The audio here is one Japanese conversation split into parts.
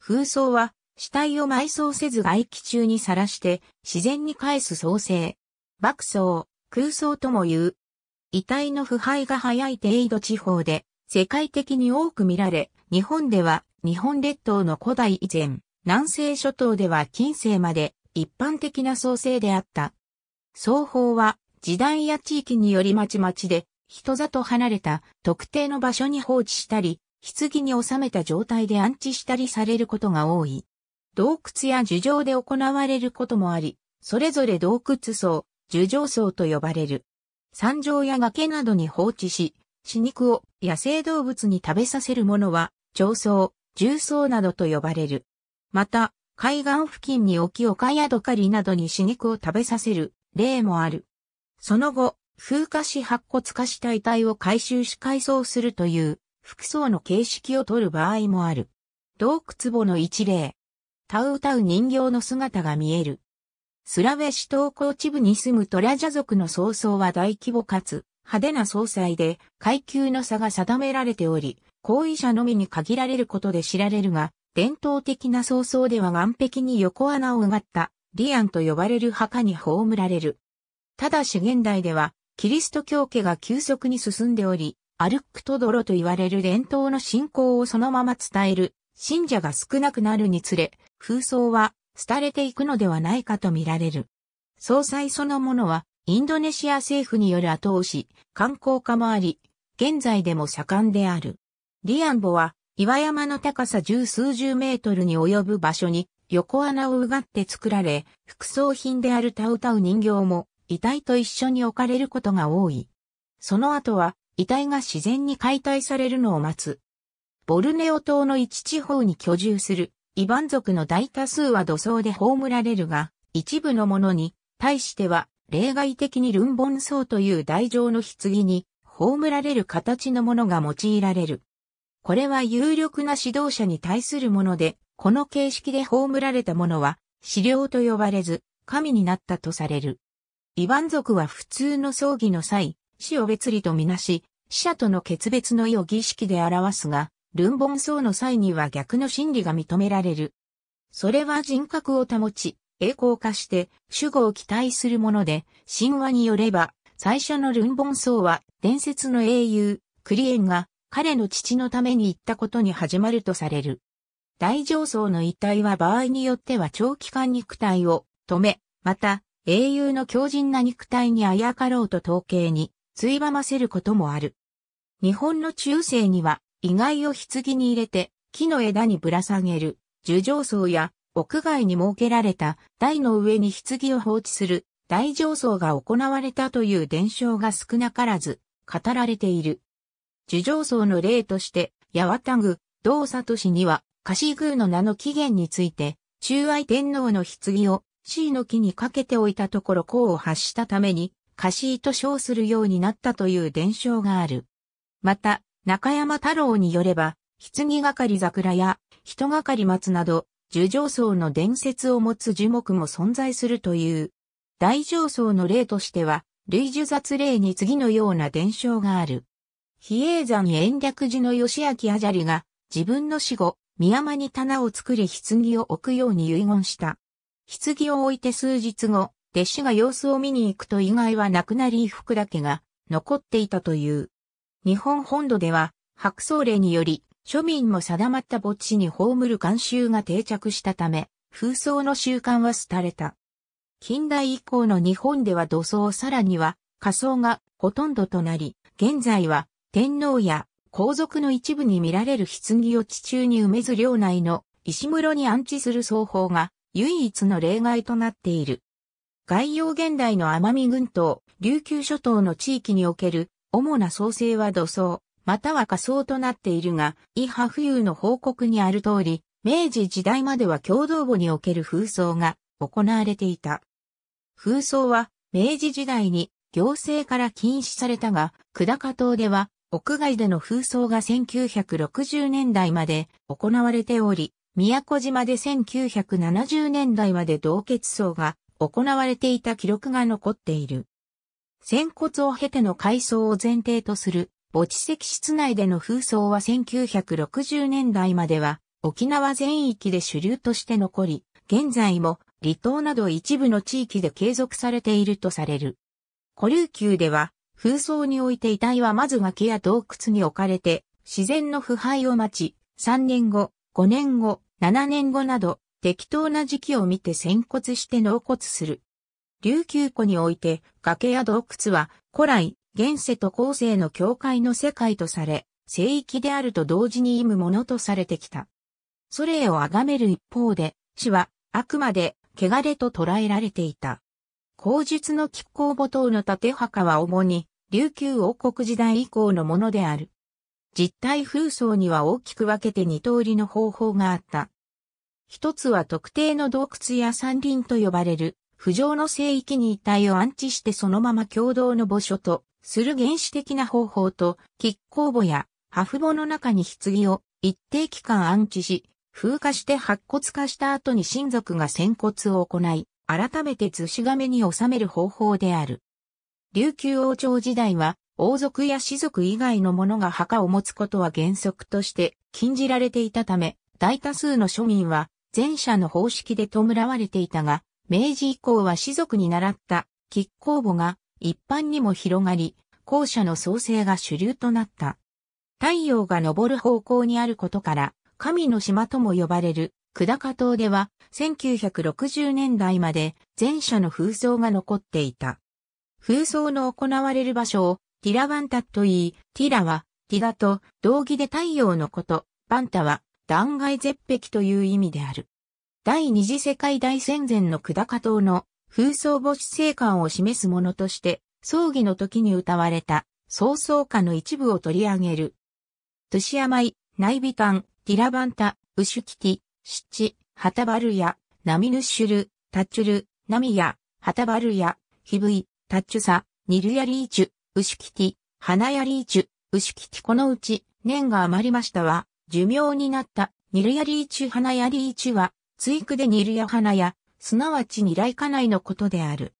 風葬は、死体を埋葬せず外気中にさらして、自然に返す創生。爆葬、空葬とも言う。遺体の腐敗が早い程度地方で、世界的に多く見られ、日本では、日本列島の古代以前、南西諸島では近世まで、一般的な創生であった。双方は、時代や地域によりまちまちで、人里離れた特定の場所に放置したり、棺に収めた状態で安置したりされることが多い。洞窟や樹上で行われることもあり、それぞれ洞窟層、樹上層と呼ばれる。山上や崖などに放置し、死肉を野生動物に食べさせるものは、上層、重層などと呼ばれる。また、海岸付近に置き丘やドカリなどに死肉を食べさせる例もある。その後、風化し白骨化した遺体を回収し改装するという複層の形式をとる場合もある。洞窟墓の一例。タウタウ人形の姿が見える。スラウェシ島高地部に住むトラジャ族の葬送は大規模かつ派手な葬祭で階級の差が定められており、後為者のみに限られることで知られるが、伝統的な葬送では岸壁に横穴をうがったリアンと呼ばれる墓に葬られる。ただし現代では、キリスト教家が急速に進んでおり、アルックトドロと言われる伝統の信仰をそのまま伝える信者が少なくなるにつれ、風葬は廃れていくのではないかと見られる。葬祭そのものはインドネシア政府による後押し、観光化もあり、現在でも盛んである。リアンボは岩山の高さ十数十メートルに及ぶ場所に横穴をうがって作られ、副葬品であるタウタウ人形も遺体と一緒に置かれることが多い。その後は遺体が自然に解体されるのを待つ。ボルネオ島の一地方に居住するイバン族の大多数は土葬で葬られるが、一部の者に対しては例外的にルンボン層という台乗の棺に葬られる形のものが用いられる。これは有力な指導者に対するもので、この形式で葬られたものは、資料と呼ばれず、神になったとされる。イバン族は普通の葬儀の際、死を別離とみなし、死者との決別の意を儀式で表すが、ルンボン僧の際には逆の真理が認められる。それは人格を保ち、栄光化して、主語を期待するもので、神話によれば、最初のルンボン僧は、伝説の英雄、クリエンが、彼の父のために言ったことに始まるとされる。大上層の遺体は場合によっては長期間肉体を止め、また、英雄の強靭な肉体にあやかろうと統計についばませることもある。日本の中世には、意外を棺に入れて、木の枝にぶら下げる、樹上層や、屋外に設けられた台の上に棺を放置する大上層が行われたという伝承が少なからず語られている。樹上層の例として、八幡宮、道都市には、貸宮の名の起源について、中愛天皇の棺を C の木にかけておいたところ功を発したために、貸しと称するようになったという伝承がある。また、中山太郎によれば、棺がかり桜や人がかり松など、樹上層の伝説を持つ樹木も存在するという。大上層の例としては、類樹雑例に次のような伝承がある。比叡山延暦寺の吉明あじゃりが、自分の死後、宮間に棚を作り棺を置くように遺言した。棺を置いて数日後、弟子が様子を見に行くと意外はなくなり衣服だけが残っていたという。日本本土では白僧令により庶民も定まった墓地に葬る慣習が定着したため、風葬の習慣は廃れた。近代以降の日本では土葬さらには火葬がほとんどとなり、現在は天皇や皇族の一部に見られる棺を地中に埋めず領内の石室に安置する奏法が唯一の例外となっている。概要現代の奄美群島、琉球諸島の地域における主な創生は土葬、または火葬となっているが、伊波冬の報告にある通り、明治時代までは共同墓における風葬が行われていた。風葬は明治時代に行政から禁止されたが、久高島では屋外での風葬が1960年代まで行われており、宮古島で1970年代まで同結葬が行われていた記録が残っている。仙骨を経ての改装を前提とする墓地石室内での風葬は1960年代までは沖縄全域で主流として残り、現在も離島など一部の地域で継続されているとされる。古琉球では風葬において遺体はまず脇や洞窟に置かれて自然の腐敗を待ち、3年後、5年後、7年後など適当な時期を見て仙骨して納骨する。琉球湖において崖や洞窟は古来、現世と後世の境界の世界とされ、聖域であると同時に忌むものとされてきた。それを崇める一方で、死はあくまで汚れと捉えられていた。口述の亀甲墓塔の縦墓は主に琉球王国時代以降のものである。実体風葬には大きく分けて二通りの方法があった。一つは特定の洞窟や山林と呼ばれる、浮上の聖域に遺体を安置してそのまま共同の墓所と、する原始的な方法と、亀甲墓や、破風墓の中に棺を一定期間安置し、風化して白骨化した後に親族が仙骨を行い、改めて図し亀に収める方法である。琉球王朝時代は、王族や士族以外の者が墓を持つことは原則として禁じられていたため、大多数の庶民は前者の方式で弔われていたが、明治以降は士族に習った吉公母が一般にも広がり、後者の創生が主流となった。太陽が昇る方向にあることから、神の島とも呼ばれる久高島では1960年代まで前者の風葬が残っていた。風葬の行われる場所をティラバンタといい、ティラはティラと同義で太陽のこと、バンタは断崖絶壁という意味である。第二次世界大戦前の久高島の風葬墓地生還を示すものとして、葬儀の時に歌われた、葬葬歌の一部を取り上げる。トゥシアマイ、ナイビン、ティラバンタ、ウシュキティ、シッチ、ハタバルヤ、ナミヌッシュル、タッチュル、ナミヤ、ハタバルヤ、ヒブイ、タッチュサ、ニルヤリーチュ、ウシュキティ、ハナヤリーチュ、ウシュキティこのうち、年が余りましたは、寿命になったニルヤリーチュ花ヤリーチュは、追句でニルヤ花や、すなわちニライカナイのことである。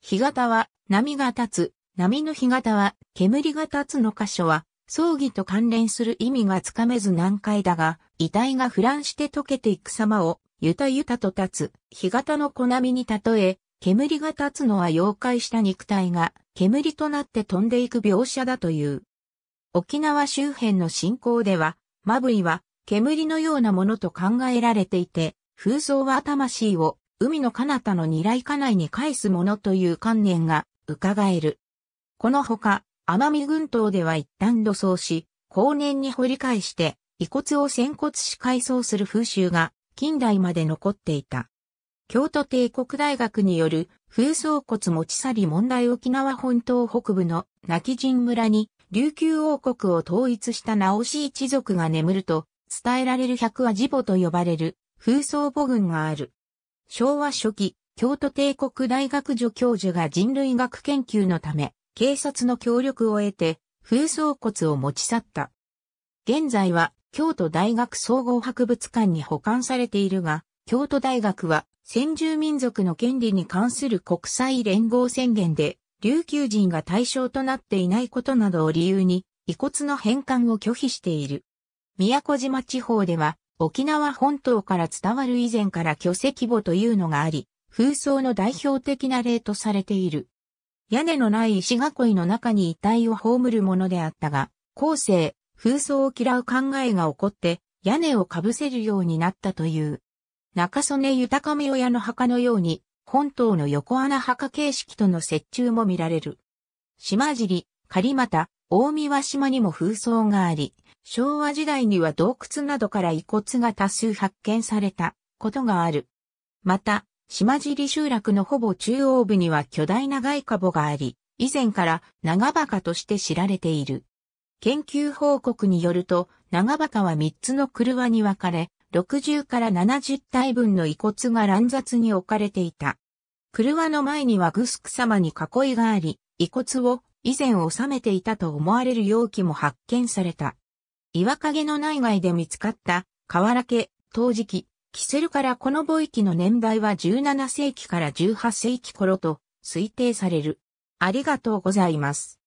干潟は、波が立つ、波の干潟は、煙が立つの箇所は、葬儀と関連する意味がつかめず難解だが、遺体が腐乱して溶けていく様を、ゆたゆたと立つ、干潟の小波に例え、煙が立つのは溶解した肉体が、煙となって飛んでいく描写だという。沖縄周辺の信仰では、マブイは煙のようなものと考えられていて、風葬は魂を海の彼方の二来家内に返すものという観念が伺える。このほか、奄美群島では一旦土葬し、後年に掘り返して、遺骨を仙骨し改装する風習が近代まで残っていた。京都帝国大学による風葬骨持ち去り問題沖縄本島北部の泣き人村に琉球王国を統一した直し一族が眠ると伝えられる百は地母と呼ばれる風葬母群がある。昭和初期、京都帝国大学助教授が人類学研究のため、警察の協力を得て、風葬骨を持ち去った。現在は、京都大学総合博物館に保管されているが、京都大学は、先住民族の権利に関する国際連合宣言で、琉球人が対象となっていないことなどを理由に、遺骨の返還を拒否している。宮古島地方では、沖縄本島から伝わる以前から巨石墓というのがあり、風葬の代表的な例とされている。屋根のない石囲いの中に遺体を葬るものであったが、後世、風葬を嫌う考えが起こって、屋根をかぶせるようになったという。中曽根豊目親の墓のように、本島の横穴墓形式との接中も見られる。島尻、狩又、大見島にも風葬があり、昭和時代には洞窟などから遺骨が多数発見されたことがある。また、島尻集落のほぼ中央部には巨大な外カボがあり、以前から長墓として知られている。研究報告によると、長墓は三つの車に分かれ、60から70体分の遺骨が乱雑に置かれていた。車の前にはグスク様に囲いがあり、遺骨を以前収めていたと思われる容器も発見された。岩陰の内外で見つかった、河原家、陶磁器、キセルからこの墓域の年代は17世紀から18世紀頃と推定される。ありがとうございます。